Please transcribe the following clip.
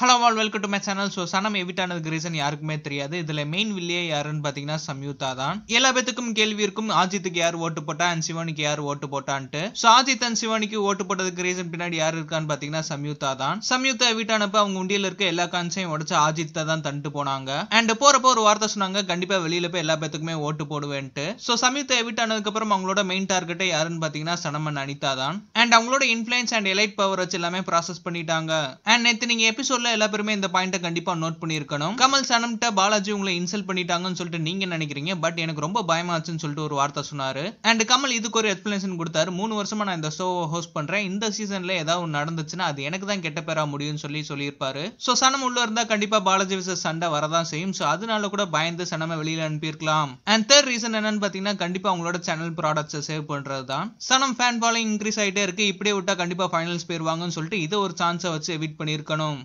hello all welcome to my channel so Sanam evict ஆனதுக்கு reason யாருக்குமே தெரியாது இதில் மெயின் வில்லியே யாருன்னு பார்த்தீங்கன்னா சம்யுக்தா தான் எல்லா பேத்துக்கும் கேள்வி இருக்கும் ஆஜித்துக்கு யார் ஓட்டு போட்டா அண்ட் சிவானிக்கு யார் ஓட்டு போட்டான்ட்டு ஸோ ஆஜித் அண்ட் சிவானிக்கு ஓட்டு போட்டதுக்கு ரீசன் பின்னாடி யார் இருக்கான்னு பார்த்தீங்கன்னா சம்யுக்தா தான் சம்யுக்தா எவிட் ஆனப்ப அவங்க உண்டியில் இருக்க எல்லா கான்ஸையும் உடச்சு ஆஜித்தை தான் தண்டு போனாங்க அண்ட் போறப்போ ஒரு வார்த்தை சொன்னாங்க கண்டிப்பாக வெளியில போய் எல்லா பேத்துக்குமே ஓட்டு போடுவேன்ட்டு ஸோ சம்யுக்தா எவிட் அப்புறம் அவங்களோட மெயின் டார்கெட்டே யாருன்னு பார்த்தீங்கன்னா சனம் அண்ட் அனிதா தான் அண்ட் அவங்களோட இன்ஃப்ளூயன்ஸ் அண்ட் எலைட் பவர் வச்சு எல்லாமே ப்ராசஸ் பண்ணிட்டாங்க அண்ட் நேற்று நீங்கள் எபிசோட் உள்ள எல்லா பேருமே இந்த பாயிண்ட்டை கண்டிப்பா நோட் பண்ணியிருக்கணும் கமல் கிட்ட பாலாஜி உங்களை இன்சல்ட் பண்ணிட்டாங்கன்னு சொல்லிட்டு நீங்க நினைக்கிறீங்க பட் எனக்கு ரொம்ப பயமா சொல்லிட்டு ஒரு வார்த்தை சொன்னாரு அண்ட் கமல் இதுக்கு ஒரு எக்ஸ்பிளேஷன் கொடுத்தாரு மூணு வருஷமா நான் இந்த ஷோவை ஹோஸ்ட் பண்றேன் இந்த சீசன்ல ஏதாவது நடந்துச்சுன்னா அது எனக்கு தான் கெட்ட பேரா முடியும்னு சொல்லி சொல்லியிருப்பாரு ஸோ சனம் உள்ள இருந்தா கண்டிப்பா பாலாஜி விசஸ் சண்டை வரதான் செய்யும் ஸோ அதனால கூட பயந்து சனமை வெளியில அனுப்பியிருக்கலாம் அண்ட் தேர்ட் ரீசன் என்னன்னு பாத்தீங்கன்னா கண்டிப்பா அவங்களோட சேனல் ப்ராடக்ட்ஸை சேவ் பண்றது தான் சனம் ஃபேன் ஃபாலோயிங் இன்க்ரீஸ் ஆயிட்டே இருக்கு இப்படியே விட்டா கண்டிப்பா ஃபைனல்ஸ் போயிருவாங்கன்னு சொல்லிட்டு இதை ஒரு சான்ஸை வச்சு எவிட் பண்ணியிருக்கணும்